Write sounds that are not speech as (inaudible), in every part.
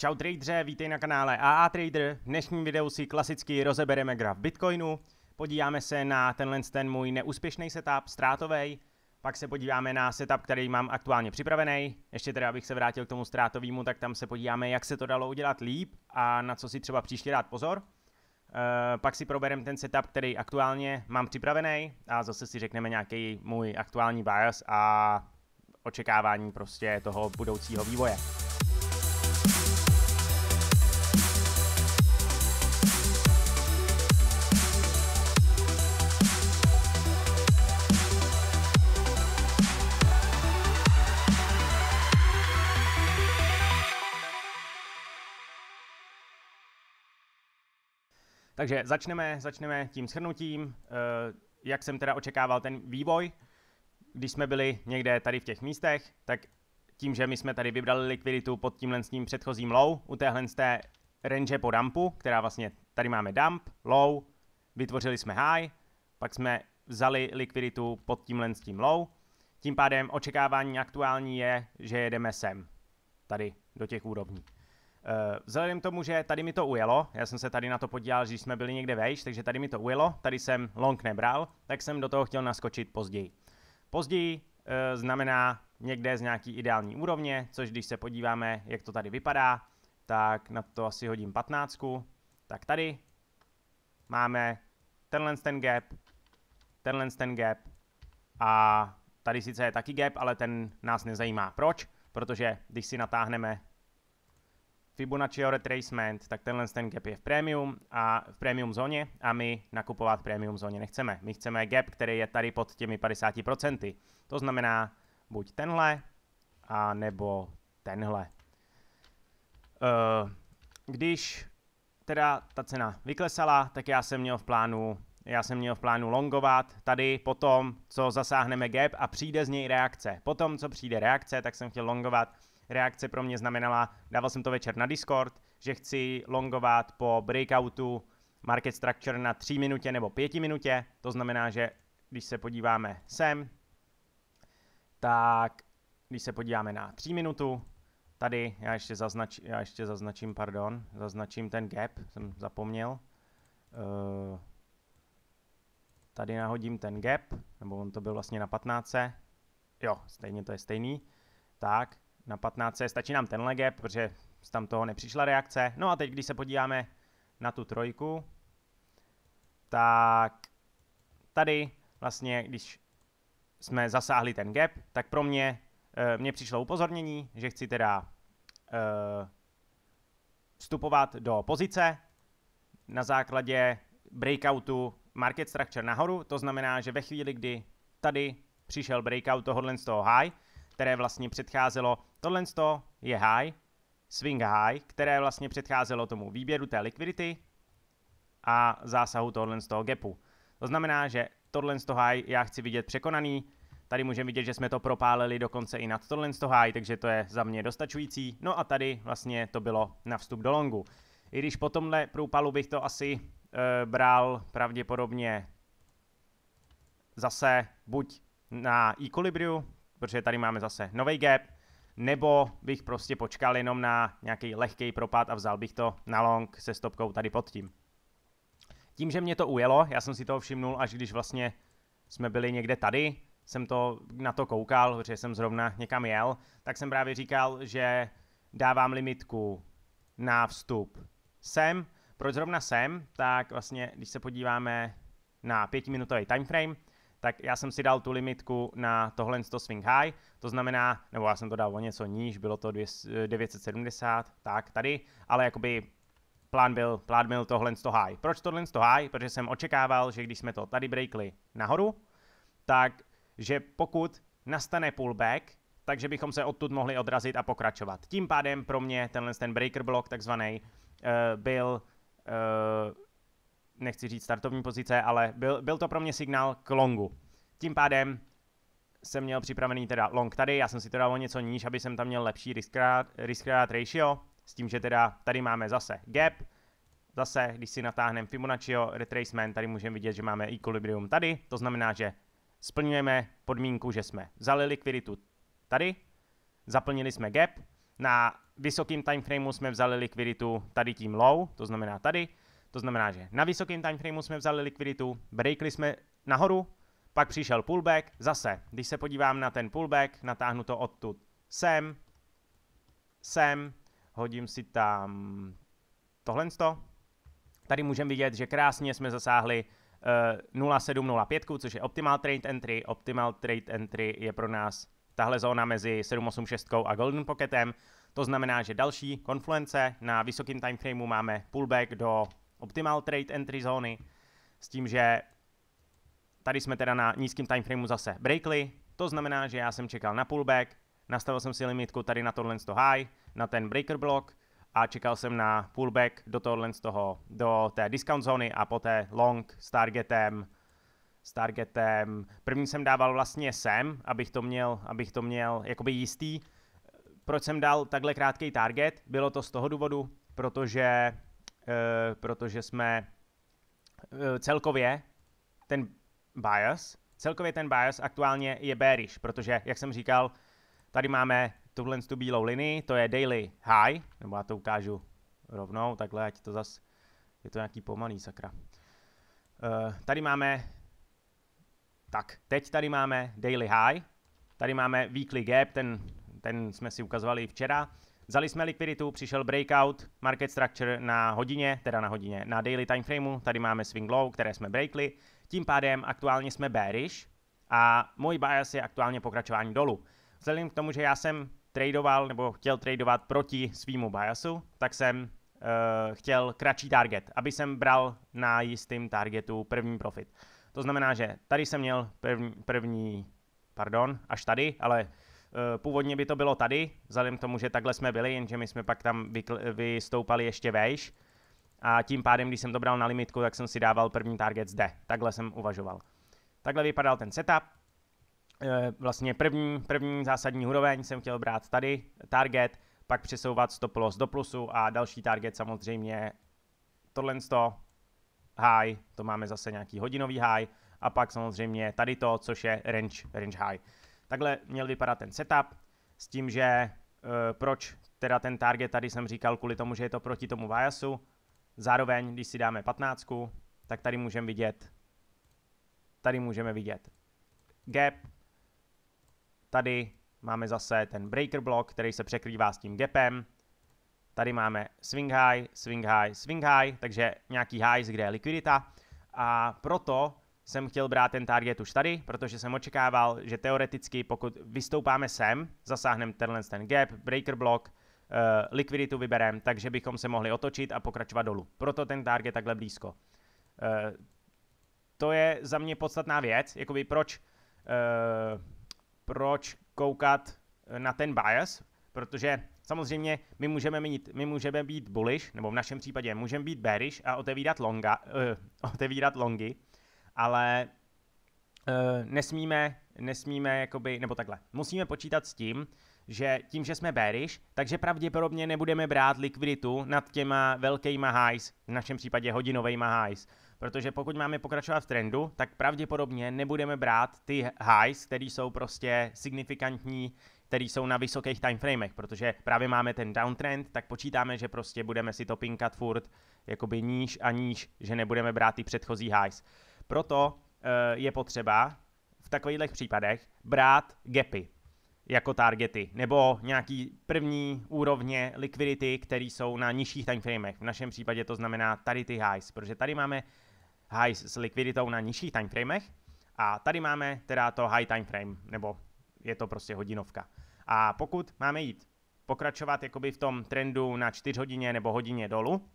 Čau tradere, vítej na kanále AA Trader. V dnešním videu si klasicky rozebereme graf Bitcoinu, podíváme se na tenhle ten můj neúspěšný setup, ztrátový, pak se podíváme na setup, který mám aktuálně připravený. Ještě teda, abych se vrátil k tomu ztrátovému, tak tam se podíváme, jak se to dalo udělat líp a na co si třeba příště dát pozor. E, pak si probereme ten setup, který aktuálně mám připravený a zase si řekneme nějaký můj aktuální bias a očekávání prostě toho budoucího vývoje. Takže začneme, začneme tím shrnutím, eh, jak jsem teda očekával ten vývoj, když jsme byli někde tady v těch místech, tak tím, že my jsme tady vybrali likviditu pod tímhle s tím předchozím low, u téhle z té range po dumpu, která vlastně tady máme dump, low, vytvořili jsme high, pak jsme vzali likviditu pod tímhle s tím low, tím pádem očekávání aktuální je, že jedeme sem, tady do těch úrovní. Eh, vzhledem k tomu, že tady mi to ujelo, já jsem se tady na to podíval, že jsme byli někde vejš, takže tady mi to ujelo, tady jsem long nebral, tak jsem do toho chtěl naskočit později. Později e, znamená někde z nějaký ideální úrovně, což když se podíváme, jak to tady vypadá, tak na to asi hodím 15. Tak tady máme tenhle ten gap, tenhle ten gap a tady sice je taky gap, ale ten nás nezajímá. Proč? Protože když si natáhneme Fibonacci retracement, tak tenhle ten gap je v premium a v premium zóně a my nakupovat v premium zóně nechceme. My chceme gap, který je tady pod těmi 50%. To znamená buď tenhle, a nebo tenhle. Eh, když teda ta cena vyklesala, tak já jsem měl v plánu já jsem měl v plánu longovat tady potom, co zasáhneme gap a přijde z něj reakce. Potom, co přijde reakce, tak jsem chtěl longovat reakce pro mě znamenala, dával jsem to večer na Discord, že chci longovat po breakoutu market structure na 3 minutě nebo 5 minutě, to znamená, že když se podíváme sem, tak když se podíváme na 3 minutu, tady já ještě, zaznač, já ještě zaznačím, pardon, zaznačím ten gap, jsem zapomněl. Eh, tady nahodím ten gap, nebo on to byl vlastně na 15. Jo, stejně to je stejný. Tak, na 15 stačí nám tenhle gap, protože tam toho nepřišla reakce. No a teď, když se podíváme na tu trojku, tak tady vlastně, když jsme zasáhli ten gap, tak pro mě, e, eh, mě přišlo upozornění, že chci teda e, vstupovat do pozice na základě breakoutu market structure nahoru, to znamená, že ve chvíli, kdy tady přišel breakout tohohle z toho high, které vlastně předcházelo, tohle je high, swing high, které vlastně předcházelo tomu výběru té likvidity a zásahu tohle z toho gapu. To znamená, že tohle z toho high já chci vidět překonaný, Tady můžeme vidět, že jsme to propálili dokonce i nad tohle z toho high, takže to je za mě dostačující. No a tady vlastně to bylo na vstup do longu. I když po tomhle průpalu bych to asi e, bral pravděpodobně zase buď na equilibriu, protože tady máme zase nový gap, nebo bych prostě počkal jenom na nějaký lehký propad a vzal bych to na long se stopkou tady pod tím. Tím, že mě to ujelo, já jsem si toho všimnul, až když vlastně jsme byli někde tady, jsem to na to koukal, že jsem zrovna někam jel, tak jsem právě říkal, že dávám limitku na vstup sem. Proč zrovna sem? Tak vlastně, když se podíváme na pětiminutový timeframe, tak já jsem si dal tu limitku na tohle to swing high, to znamená, nebo já jsem to dal o něco níž, bylo to 970, tak tady, ale jakoby plán byl, plán byl tohle to high. Proč tohle to high? Protože jsem očekával, že když jsme to tady breakli nahoru, tak že pokud nastane pullback, takže bychom se odtud mohli odrazit a pokračovat. Tím pádem pro mě tenhle ten breaker block takzvaný eh, byl eh, nechci říct startovní pozice, ale byl, byl to pro mě signál k longu. Tím pádem jsem měl připravený teda long tady, já jsem si to dal o něco níž, aby jsem tam měl lepší risk-reward ratio, s tím, že teda tady máme zase gap, zase, když si natáhneme Fibonacciho retracement, tady můžeme vidět, že máme equilibrium tady, to znamená, že splňujeme podmínku, že jsme vzali likviditu tady, zaplnili jsme gap, na vysokém timeframeu jsme vzali likviditu tady tím low, to znamená tady, to znamená, že na vysokém timeframeu jsme vzali likviditu, breakli jsme nahoru, pak přišel pullback, zase, když se podívám na ten pullback, natáhnu to odtud sem, sem, hodím si tam tohle Tady můžeme vidět, že krásně jsme zasáhli uh, eh, 0705, což je Optimal Trade Entry. Optimal Trade Entry je pro nás tahle zóna mezi 786 a Golden Pocketem. To znamená, že další konfluence na vysokém timeframeu máme pullback do optimal trade entry zóny s tím, že tady jsme teda na nízkém time frameu zase breakly, to znamená, že já jsem čekal na pullback, nastavil jsem si limitku tady na tohle high, na ten breaker block a čekal jsem na pullback do tohle z toho, do té discount zóny a poté long s targetem, s targetem. První jsem dával vlastně sem, abych to měl, abych to měl jakoby jistý. Proč jsem dal takhle krátký target? Bylo to z toho důvodu, protože Eh, protože jsme eh, celkově ten bias, celkově ten bias aktuálně je bearish, protože, jak jsem říkal, tady máme tuhle tu bílou linii, to je daily high, nebo já to ukážu rovnou, takhle, ať to zas, je to nějaký pomalý, sakra. Eh, tady máme, tak, teď tady máme daily high, tady máme weekly gap, ten, ten jsme si ukazovali včera, Vzali jsme likviditu, přišel breakout, market structure na hodině, teda na hodině, na daily time frameu, tady máme swing low, které jsme breakli, tím pádem aktuálně jsme bearish a můj bias je aktuálně pokračování dolů. Vzhledem k tomu, že já jsem tradoval nebo chtěl tradovat proti svýmu biasu, tak jsem uh, chtěl kratší target, aby jsem bral na jistým targetu první profit. To znamená, že tady jsem měl první, první pardon, až tady, ale Eh, původně by to bylo tady, vzhledem k tomu, že takhle jsme byli, jenže my jsme pak tam vystoupali ještě vejš. A tím pádem, když jsem to bral na limitku, tak jsem si dával první target zde. Takhle jsem uvažoval. Takhle vypadal ten setup. Eh, vlastně první, první zásadní úroveň jsem chtěl brát tady, target, pak přesouvat stop loss do plusu a další target samozřejmě tohle 100, high, to máme zase nějaký hodinový high, a pak samozřejmě tady to, což je range, range high. Takhle měl vypadat ten setup s tím, že e, proč teda ten target tady jsem říkal kvůli tomu, že je to proti tomu vajasu. Zároveň, když si dáme 15, tak tady můžeme vidět, tady můžeme vidět gap. Tady máme zase ten breaker block, který se překrývá s tím gapem. Tady máme swing high, swing high, swing high, takže nějaký highs, kde je likvidita. A proto jsem chtěl brát ten target už tady, protože jsem očekával, že teoreticky pokud vystoupáme sem, zasáhneme tenhle ten gap, breaker block, eh, likviditu vyberem, takže bychom se mohli otočit a pokračovat dolů. Proto ten target takhle blízko. Eh, to je za mě podstatná věc, jakoby proč, eh, proč koukat na ten bias, protože samozřejmě my můžeme, mít, my můžeme být bullish, nebo v našem případě můžeme být bearish a otevírat, longa, uh, (laughs) otevírat longy, ale uh, nesmíme, nesmíme jakoby, nebo takhle, musíme počítat s tím, že tím, že jsme bearish, takže pravděpodobně nebudeme brát likviditu nad těma velkýma highs, v našem případě hodinovejma highs. Protože pokud máme pokračovat v trendu, tak pravděpodobně nebudeme brát ty highs, které jsou prostě signifikantní, které jsou na vysokých timeframech, protože právě máme ten downtrend, tak počítáme, že prostě budeme si to pinkat furt jakoby níž a níž, že nebudeme brát ty předchozí highs. Proto eh, je potřeba v takových případech brát gapy jako targety, nebo nějaký první úrovně likvidity, které jsou na nižších timeframech. V našem případě to znamená tady ty highs, protože tady máme highs s likviditou na nižších timeframech a tady máme teda to high timeframe, nebo je to prostě hodinovka. A pokud máme jít pokračovat jakoby v tom trendu na 4 hodině nebo hodině dolů,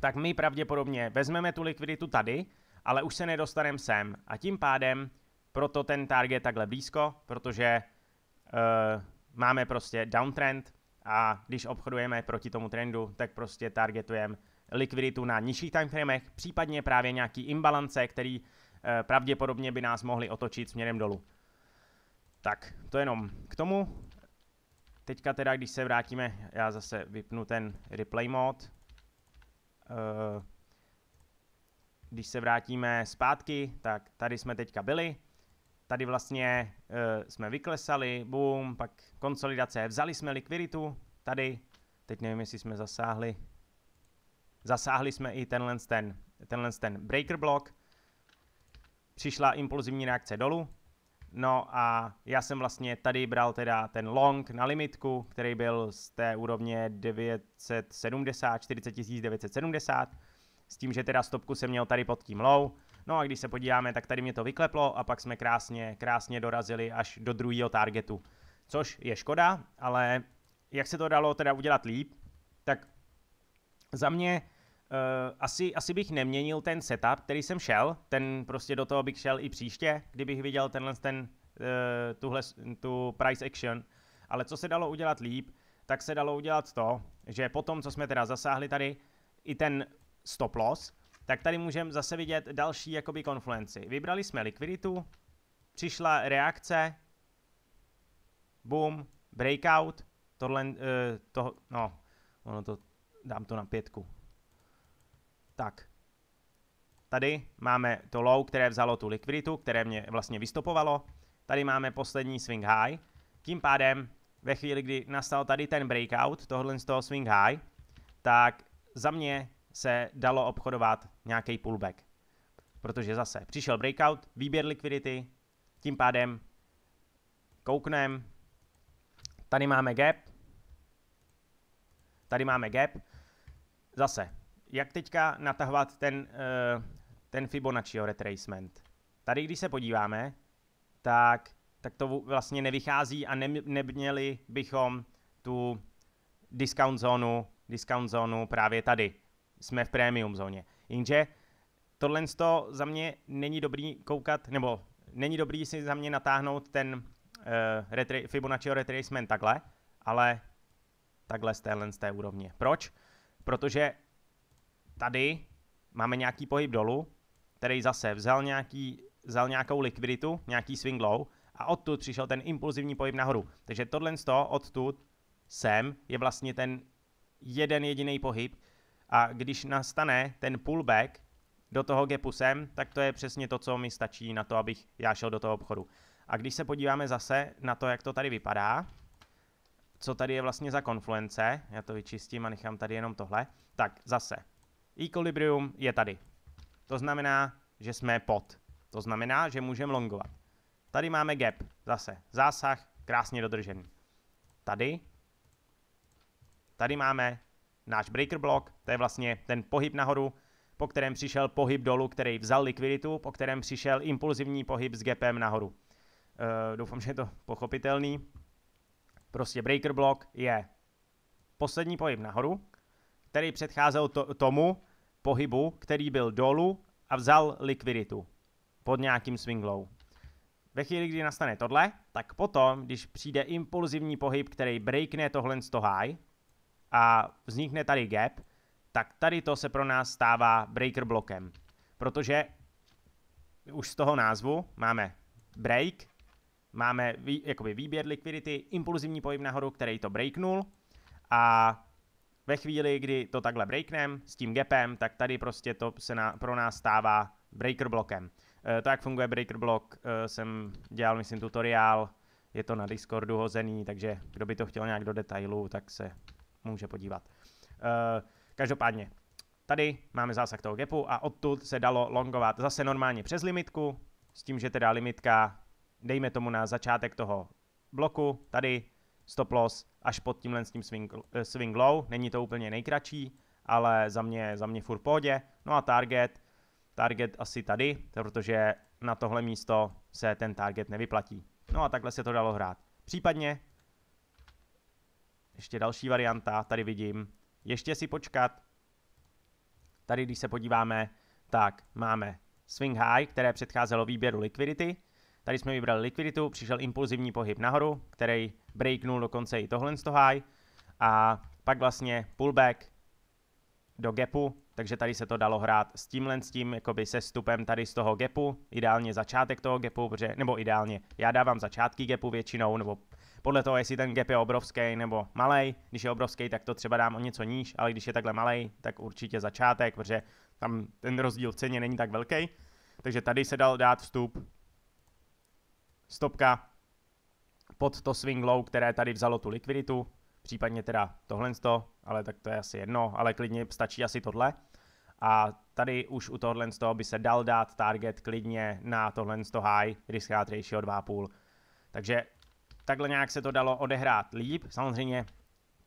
tak my pravděpodobně vezmeme tu likviditu tady, ale už se nedostaneme sem. A tím pádem proto ten target takhle blízko, protože uh, máme prostě downtrend a když obchodujeme proti tomu trendu, tak prostě targetujeme likviditu na nižších timeframech, případně právě nějaký imbalance, který uh, pravděpodobně by nás mohli otočit směrem dolů. Tak, to jenom k tomu. Teďka teda, když se vrátíme, já zase vypnu ten replay mod. Uh, když se vrátíme zpátky, tak tady jsme teďka byli, tady vlastně uh, jsme vyklesali, boom, pak konsolidace, vzali jsme likviditu, tady, teď nevím, jestli jsme zasáhli, zasáhli jsme i tenhle ten, tenhle ten breaker block, přišla impulzivní reakce dolů, no a já jsem vlastně tady bral teda ten long na limitku, který byl z té úrovně 970, 40 970, s tím, že teda stopku jsem měl tady pod tím low. No a když se podíváme, tak tady mě to vykleplo a pak jsme krásně, krásně dorazili až do druhého targetu. Což je škoda, ale jak se to dalo teda udělat líp, tak za mě uh, asi, asi bych neměnil ten setup, který jsem šel, ten prostě do toho bych šel i příště, kdybych viděl tenhle ten, uh, tuhle, tu price action, ale co se dalo udělat líp, tak se dalo udělat to, že potom, co jsme teda zasáhli tady, i ten stop loss, tak tady můžeme zase vidět další jakoby konfluenci. Vybrali jsme likviditu, přišla reakce, boom, breakout, tohle, uh, to, no, ono to, dám to na pětku. Tak, tady máme to low, které vzalo tu likviditu, které mě vlastně vystopovalo. Tady máme poslední swing high. Tím pádem, ve chvíli, kdy nastal tady ten breakout, tohle z toho swing high, tak za mě se dalo obchodovat nějaký pullback. Protože zase přišel breakout, výběr likvidity, tím pádem kouknem, tady máme gap, tady máme gap, zase, jak teďka natahovat ten, eh, ten Fibonacciho retracement. Tady, když se podíváme, tak, tak to vlastně nevychází a ne, neměli bychom tu discount zónu, discount zónu právě tady jsme v premium zóně. Jenže tohle to za mě není dobrý koukat, nebo není dobrý si za mě natáhnout ten uh, retry, Fibonacci retracement takhle, ale takhle z téhle z té úrovně. Proč? Protože tady máme nějaký pohyb dolů, který zase vzal, nějaký, vzal nějakou likviditu, nějaký swing low a odtud přišel ten impulzivní pohyb nahoru. Takže tohle z toho odtud sem je vlastně ten jeden jediný pohyb, a když nastane ten pullback do toho gapu sem, tak to je přesně to, co mi stačí na to, abych já šel do toho obchodu. A když se podíváme zase na to, jak to tady vypadá, co tady je vlastně za konfluence, já to vyčistím a nechám tady jenom tohle, tak zase, equilibrium je tady. To znamená, že jsme pod. To znamená, že můžeme longovat. Tady máme gap, zase, zásah, krásně dodržený. Tady, tady máme náš breaker block, to je vlastně ten pohyb nahoru, po kterém přišel pohyb dolů, který vzal likviditu, po kterém přišel impulzivní pohyb s gapem nahoru. E, doufám, že je to pochopitelný. Prostě breaker block je poslední pohyb nahoru, který předcházel to, tomu pohybu, který byl dolů a vzal likviditu pod nějakým swinglou. Ve chvíli, kdy nastane tohle, tak potom, když přijde impulzivní pohyb, který breakne tohle z high, a vznikne tady gap, tak tady to se pro nás stává breaker blokem. Protože už z toho názvu máme break, máme vý, jakoby výběr likvidity, impulzivní pohyb nahoru, který to breaknul a ve chvíli, kdy to takhle breaknem s tím gapem, tak tady prostě to se na, pro nás stává breaker blokem. E, to, jak funguje breaker blok, e, jsem dělal, myslím, tutoriál, je to na Discordu hozený, takže kdo by to chtěl nějak do detailu, tak se může podívat. Eh, každopádně, tady máme zásah toho gapu a odtud se dalo longovat zase normálně přes limitku, s tím, že teda limitka, dejme tomu na začátek toho bloku, tady stop loss až pod tímhle s tím swing, eh, swing low, není to úplně nejkratší, ale za mě, za mě furt pohodě. No a target, target asi tady, protože na tohle místo se ten target nevyplatí. No a takhle se to dalo hrát. Případně ještě další varianta, tady vidím. Ještě si počkat. Tady, když se podíváme, tak máme swing high, které předcházelo výběru likvidity. Tady jsme vybrali likviditu, přišel impulzivní pohyb nahoru, který breaknul dokonce i tohle z toho high. A pak vlastně pullback do gapu, takže tady se to dalo hrát s tímhle s tím, jakoby se stupem tady z toho gapu, ideálně začátek toho gapu, protože, nebo ideálně, já dávám začátky gapu většinou, nebo podle toho, jestli ten gap je obrovský nebo malý. Když je obrovský, tak to třeba dám o něco níž, ale když je takhle malý, tak určitě začátek, protože tam ten rozdíl v ceně není tak velký. Takže tady se dal dát vstup stopka pod to swing low, které tady vzalo tu likviditu, případně teda tohle, ale tak to je asi jedno, ale klidně stačí asi tohle. A tady už u tohle z toho by se dal dát target klidně na tohle z toho high, risk ratio 2,5. Takže takhle nějak se to dalo odehrát líp. Samozřejmě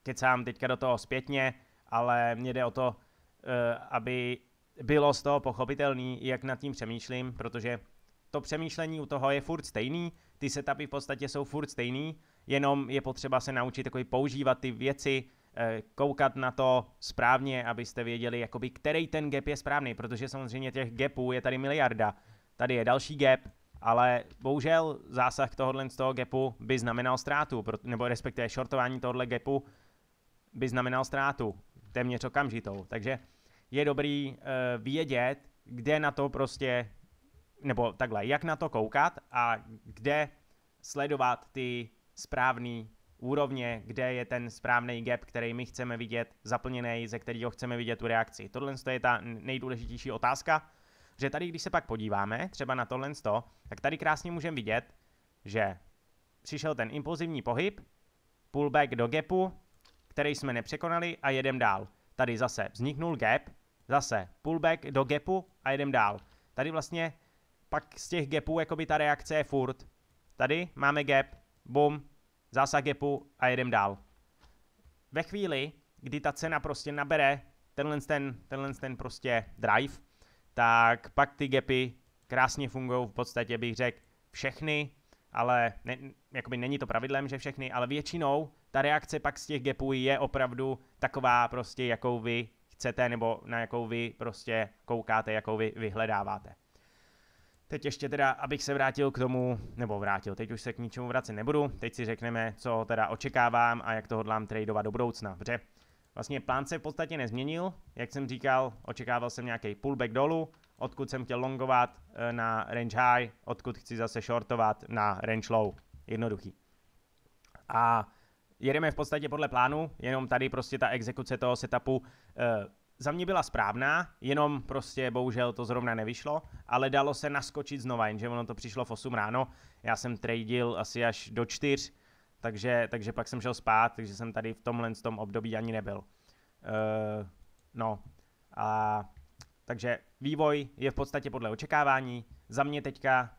kecám teďka do toho zpětně, ale mě jde o to, eh, aby bylo z toho pochopitelný, jak nad tím přemýšlím, protože to přemýšlení u toho je furt stejný, ty setupy v podstatě jsou furt stejný, jenom je potřeba se naučit takový používat ty věci, eh, koukat na to správně, abyste věděli, jakoby, který ten gap je správný, protože samozřejmě těch gapů je tady miliarda. Tady je další gap, ale bohužel zásah tohohle z toho gapu by znamenal ztrátu, nebo respektive shortování tohohle gapu by znamenal ztrátu, téměř okamžitou. Takže je dobrý uh, vědět, kde na to prostě, nebo takhle, jak na to koukat a kde sledovat ty správné úrovně, kde je ten správný gap, který my chceme vidět zaplněný, ze kterého chceme vidět tu reakci. Tohle je ta nejdůležitější otázka Protože tady, když se pak podíváme třeba na tohle 100, tak tady krásně můžeme vidět, že přišel ten impulzivní pohyb, pullback do gapu, který jsme nepřekonali a jedem dál. Tady zase vzniknul gap, zase pullback do gapu a jedem dál. Tady vlastně pak z těch gapů jakoby ta reakce je furt. Tady máme gap, bum, zásah gapu a jedem dál. Ve chvíli, kdy ta cena prostě nabere tenhle ten, tenhle ten prostě drive, tak pak ty gapy krásně fungují v podstatě, bych řekl, všechny, ale ne, jakoby není to pravidlem, že všechny, ale většinou ta reakce pak z těch gapů je opravdu taková prostě, jakou vy chcete, nebo na jakou vy prostě koukáte, jakou vy vyhledáváte. Teď ještě teda, abych se vrátil k tomu, nebo vrátil, teď už se k ničemu vracet nebudu, teď si řekneme, co teda očekávám a jak to hodlám tradovat do budoucna, protože Vlastně plán se v podstatě nezměnil, jak jsem říkal, očekával jsem nějaký pullback dolů, odkud jsem chtěl longovat eh, na range high, odkud chci zase shortovat na range low. Jednoduchý. A jedeme v podstatě podle plánu, jenom tady prostě ta exekuce toho setupu e, za mě byla správná, jenom prostě bohužel to zrovna nevyšlo, ale dalo se naskočit znova, jenže ono to přišlo v 8 ráno, já jsem tradil asi až do 4, takže, takže pak jsem šel spát, takže jsem tady v tomhle tom období ani nebyl. Uh, no a takže vývoj je v podstatě podle očekávání. Za mě teďka,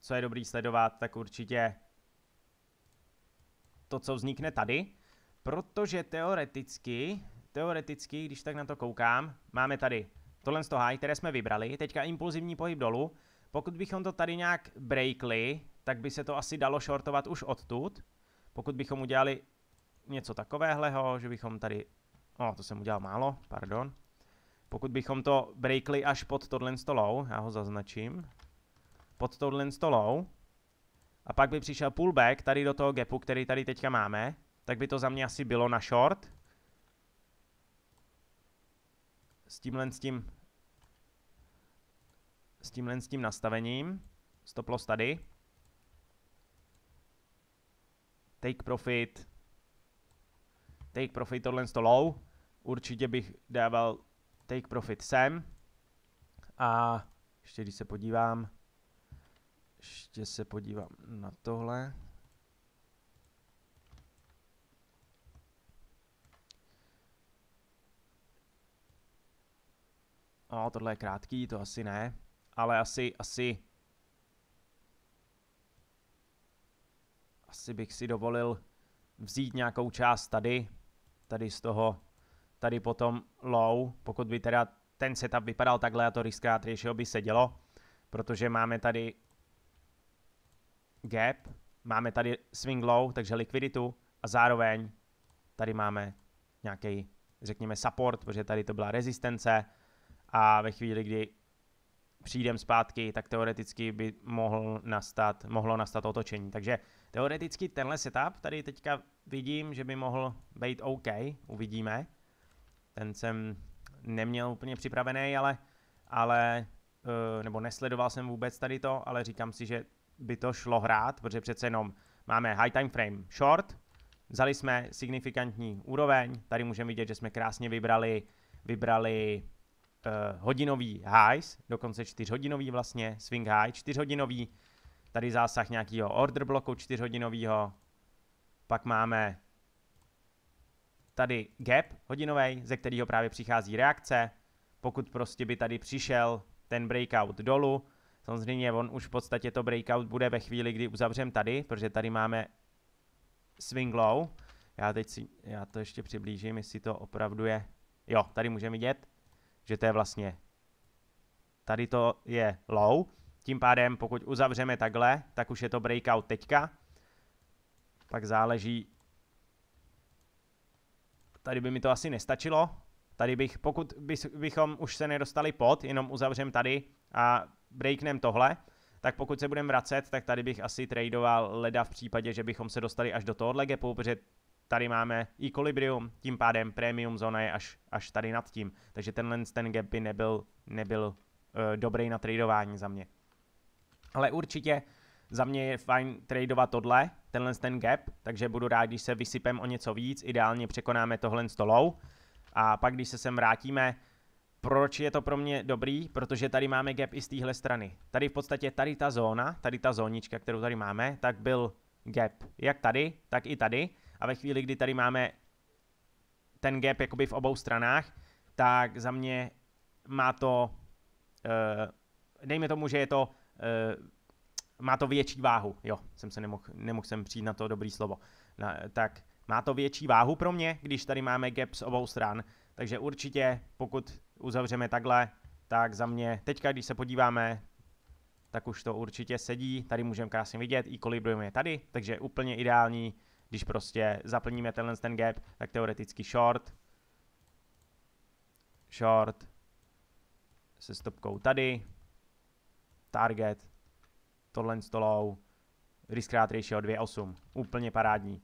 co je dobrý sledovat, tak určitě to, co vznikne tady, protože teoreticky, teoreticky, když tak na to koukám, máme tady tohle z toho high, které jsme vybrali, teďka impulzivní pohyb dolů. Pokud bychom to tady nějak breakli, tak by se to asi dalo shortovat už odtud. Pokud bychom udělali něco takového, že bychom tady, o, to jsem udělal málo, pardon. Pokud bychom to breakli až pod tohle stolou, já ho zaznačím, pod tohle stolou, a pak by přišel pullback tady do toho gapu, který tady teďka máme, tak by to za mě asi bylo na short. S tímhle s tím, s tímhle s tím nastavením, stop loss tady. Take profit. Take profit tohle to low. Určitě bych dával take profit sem. A ještě když se podívám, ještě se podívám na tohle. No, tohle je krátký, to asi ne. Ale asi, asi asi bych si dovolil vzít nějakou část tady, tady z toho, tady potom low, pokud by teda ten setup vypadal takhle a to riskát ratio by dělo, protože máme tady gap, máme tady swing low, takže likviditu a zároveň tady máme nějaký, řekněme, support, protože tady to byla rezistence a ve chvíli, kdy přijdem zpátky, tak teoreticky by mohl nastat, mohlo nastat otočení. Takže teoreticky tenhle setup tady teďka vidím, že by mohl být OK, uvidíme. Ten jsem neměl úplně připravený, ale, ale eh, nebo nesledoval jsem vůbec tady to, ale říkám si, že by to šlo hrát, protože přece jenom máme high time frame short, vzali jsme signifikantní úroveň, tady můžeme vidět, že jsme krásně vybrali, vybrali uh, hodinový highs, dokonce čtyřhodinový vlastně, swing high, čtyřhodinový, tady zásah nějakého order bloku čtyřhodinovýho pak máme tady gap hodinový, ze kterého právě přichází reakce, pokud prostě by tady přišel ten breakout dolů, samozřejmě on už v podstatě to breakout bude ve chvíli, kdy uzavřem tady, protože tady máme swing low, já teď si, já to ještě přiblížím, jestli to opravdu je, jo, tady můžeme vidět, že to je vlastně, tady to je low, tím pádem pokud uzavřeme takhle, tak už je to breakout teďka, pak záleží, tady by mi to asi nestačilo, tady bych, pokud bychom už se nedostali pod, jenom uzavřem tady a breaknem tohle, tak pokud se budeme vracet, tak tady bych asi tradeoval leda v případě, že bychom se dostali až do tohohle gapu, protože tady máme equilibrium, tím pádem premium zóna je až, až tady nad tím. Takže tenhle ten gap by nebyl, nebyl uh, dobrý na tradování za mě. Ale určitě za mě je fajn tradovat tohle, tenhle ten gap, takže budu rád, když se vysypem o něco víc, ideálně překonáme tohle s low. A pak, když se sem vrátíme, proč je to pro mě dobrý? Protože tady máme gap i z téhle strany. Tady v podstatě, tady ta zóna, tady ta zónička, kterou tady máme, tak byl gap jak tady, tak i tady a ve chvíli, kdy tady máme ten gap jakoby v obou stranách, tak za mě má to, eh, dejme tomu, že je to, eh, má to větší váhu, jo, jsem se nemohl, nemohl jsem přijít na to dobrý slovo, na, tak má to větší váhu pro mě, když tady máme gap z obou stran, takže určitě, pokud uzavřeme takhle, tak za mě, teďka když se podíváme, tak už to určitě sedí, tady můžeme krásně vidět, i kolibrujeme je tady, takže úplně ideální když prostě zaplníme tenhle ten gap, tak teoreticky short, short, se stopkou tady, target, tohle stolou, risk rate ratio 2.8, úplně parádní.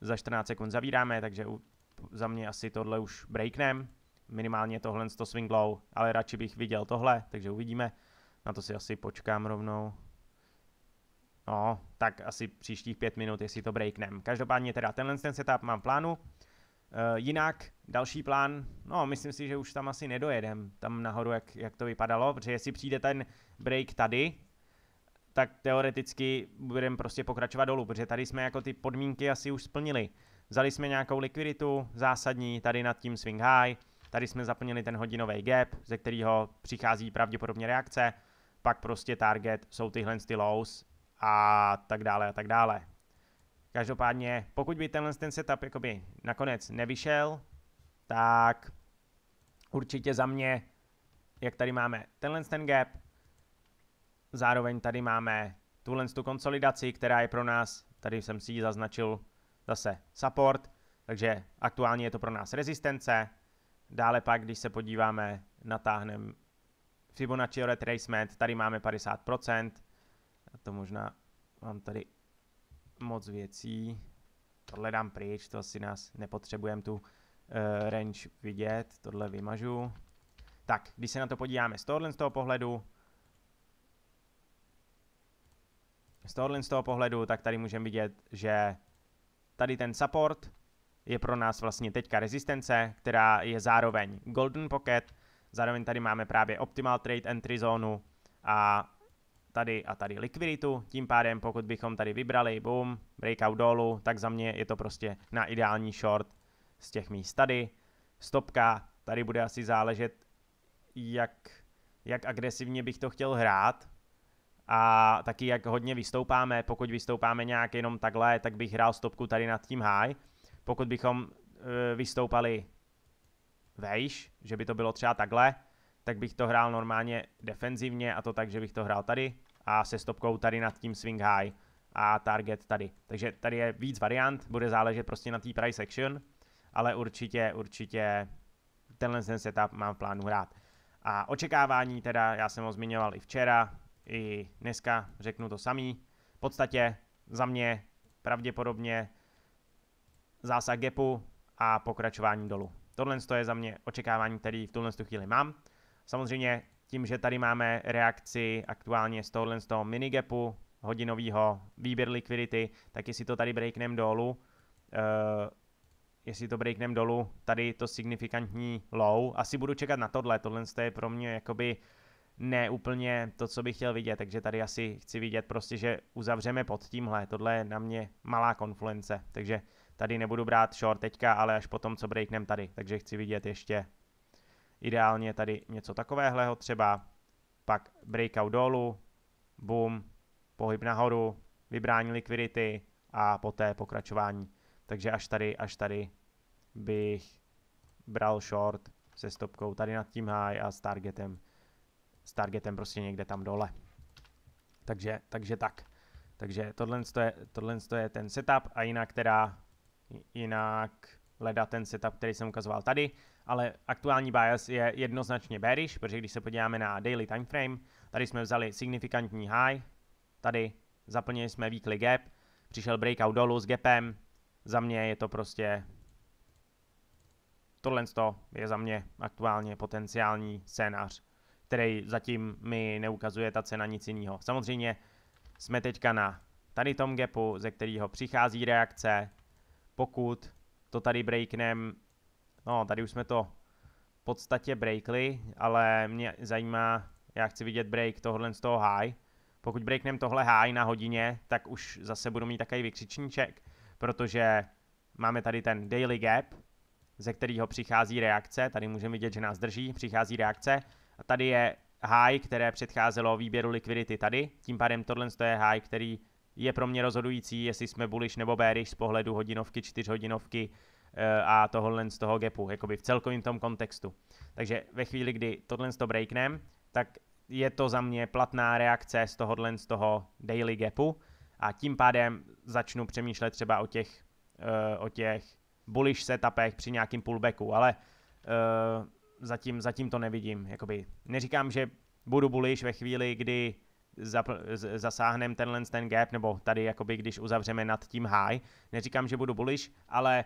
Za 14 sekund zavíráme, takže u, za mě asi tohle už breaknem, minimálně tohle to swing low, ale radši bych viděl tohle, takže uvidíme, na to si asi počkám rovnou. No, tak asi příštích pět minut, jestli to breaknem. Každopádně teda tenhle ten setup mám plánu. E, jinak, další plán, no myslím si, že už tam asi nedojedem, tam nahoru, jak, jak to vypadalo, protože jestli přijde ten break tady, tak teoreticky budeme prostě pokračovat dolů, protože tady jsme jako ty podmínky asi už splnili. Vzali jsme nějakou likviditu zásadní tady nad tím swing high, tady jsme zaplnili ten hodinový gap, ze kterého přichází pravděpodobně reakce, pak prostě target jsou tyhle ty lows a tak dále a tak dále. Každopádně, pokud by tenhle ten setup jakoby nakonec nevyšel, tak určitě za mě, jak tady máme tenhle ten gap, zároveň tady máme tuhle tu konsolidaci, která je pro nás, tady jsem si ji zaznačil zase support, takže aktuálně je to pro nás rezistence. Dále pak, když se podíváme, natáhneme Fibonacci retracement, tady máme 50%, a to možná mám tady moc věcí. Tohle dám pryč, to asi nás nepotřebujeme tu uh, range vidět. Tohle vymažu. Tak, když se na to podíváme z tohohle z toho pohledu, z tohohle z toho pohledu, tak tady můžeme vidět, že tady ten support je pro nás vlastně teďka rezistence, která je zároveň golden pocket, zároveň tady máme právě optimal trade entry zónu a tady a tady likviditu, tím pádem pokud bychom tady vybrali, boom, breakout dolů, tak za mě je to prostě na ideální short z těch míst tady. Stopka, tady bude asi záležet, jak, jak agresivně bych to chtěl hrát, a taky jak hodně vystoupáme, pokud vystoupáme nějak jenom takhle, tak bych hrál stopku tady nad tím high. Pokud bychom e, vystoupali vejš, že by to bylo třeba takhle, tak bych to hrál normálně defenzivně a to tak, že bych to hrál tady a se stopkou tady nad tím swing high a target tady. Takže tady je víc variant, bude záležet prostě na té price action, ale určitě, určitě tenhle ten setup mám v plánu hrát. A očekávání teda, já jsem ho zmiňoval i včera, i dneska řeknu to samý. V podstatě za mě pravděpodobně zásah gapu a pokračování dolů. Tohle je za mě očekávání, který v tuhle chvíli mám. Samozřejmě tím, že tady máme reakci aktuálně z tohohle z toho minigapu hodinového výběr likvidity, tak jestli to tady breaknem dolů, uh, jestli to breaknem dolů, tady to signifikantní low, asi budu čekat na tohle, tohle je pro mě jakoby ne úplně to, co bych chtěl vidět, takže tady asi chci vidět prostě, že uzavřeme pod tímhle, tohle je na mě malá konfluence, takže tady nebudu brát short teďka, ale až potom, co breaknem tady, takže chci vidět ještě Ideálně tady něco takového třeba, pak breakout dolů, boom, pohyb nahoru, vybrání likvidity a poté pokračování. Takže až tady, až tady bych bral short se stopkou tady nad tím high a s targetem, s targetem prostě někde tam dole. Takže, takže tak. Takže tohle je, tohle je ten setup a jinak teda, jinak leda ten setup, který jsem ukazoval tady ale aktuální bias je jednoznačně bearish, protože když se podíváme na daily time frame, tady jsme vzali signifikantní high, tady zaplnili jsme weekly gap, přišel breakout dolů s gapem, za mě je to prostě tohle je za mě aktuálně potenciální scénář, který zatím mi neukazuje ta cena nic jiného. Samozřejmě jsme teďka na tady tom gapu, ze kterého přichází reakce. Pokud to tady breaknem, No, tady už jsme to v podstatě breakli, ale mě zajímá, já chci vidět break tohle z toho high. Pokud breaknem tohle high na hodině, tak už zase budu mít takový vykřičníček, protože máme tady ten daily gap, ze kterého přichází reakce, tady můžeme vidět, že nás drží, přichází reakce a tady je high, které předcházelo výběru likvidity tady, tím pádem tohle je high, který je pro mě rozhodující, jestli jsme bullish nebo bearish z pohledu hodinovky, čtyřhodinovky, hodinovky, Eh, a tohle z toho gapu, jakoby v celkovém tom kontextu. Takže ve chvíli, kdy tohle z to breaknem, tak je to za mě platná reakce z tohohle z toho daily gapu a tím pádem začnu přemýšlet třeba o těch, eh, o těch bullish setupech při nějakým pullbacku, ale eh, zatím, zatím to nevidím. Jakoby neříkám, že budu bullish ve chvíli, kdy zasáhneme tenhle ten gap, nebo tady jakoby když uzavřeme nad tím high. Neříkám, že budu bullish, ale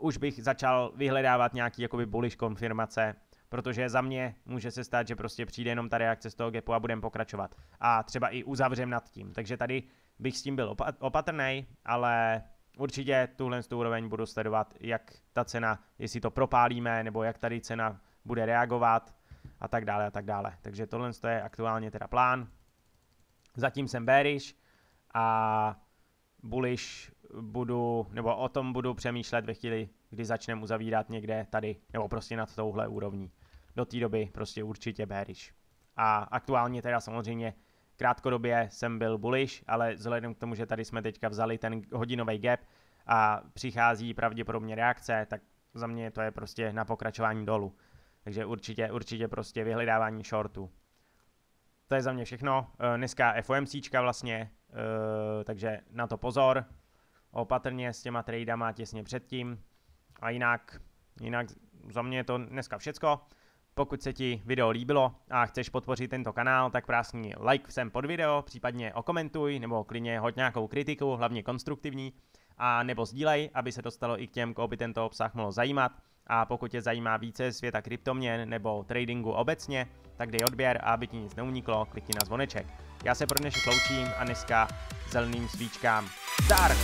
už bych začal vyhledávat nějaký jakoby bullish konfirmace, protože za mě může se stát, že prostě přijde jenom ta reakce z toho gapu a budem pokračovat. A třeba i uzavřem nad tím. Takže tady bych s tím byl opatrný, ale určitě tuhle tu úroveň budu sledovat, jak ta cena, jestli to propálíme, nebo jak tady cena bude reagovat a tak dále a tak dále. Takže tohle je aktuálně teda plán. Zatím jsem bearish a bullish budu, nebo o tom budu přemýšlet ve chvíli, kdy začneme uzavírat někde tady, nebo prostě nad touhle úrovní. Do té doby prostě určitě bearish. A aktuálně teda samozřejmě krátkodobě jsem byl bullish, ale vzhledem k tomu, že tady jsme teďka vzali ten hodinový gap a přichází pravděpodobně reakce, tak za mě to je prostě na pokračování dolů. Takže určitě, určitě prostě vyhledávání shortu. To je za mě všechno. Eh, dneska FOMCčka vlastně, eh, takže na to pozor opatrně s těma tradama těsně předtím. A jinak, jinak za mě je to dneska všecko. Pokud se ti video líbilo a chceš podpořit tento kanál, tak prásný like sem pod video, případně okomentuj nebo klidně hoď nějakou kritiku, hlavně konstruktivní, a nebo sdílej, aby se dostalo i k těm, koho by tento obsah mohlo zajímat. A pokud tě zajímá více světa kryptoměn nebo tradingu obecně, tak dej odběr a aby ti nic neuniklo, klikni na zvoneček. Já se pro dnešek loučím a dneska zeleným svíčkám. Zdar!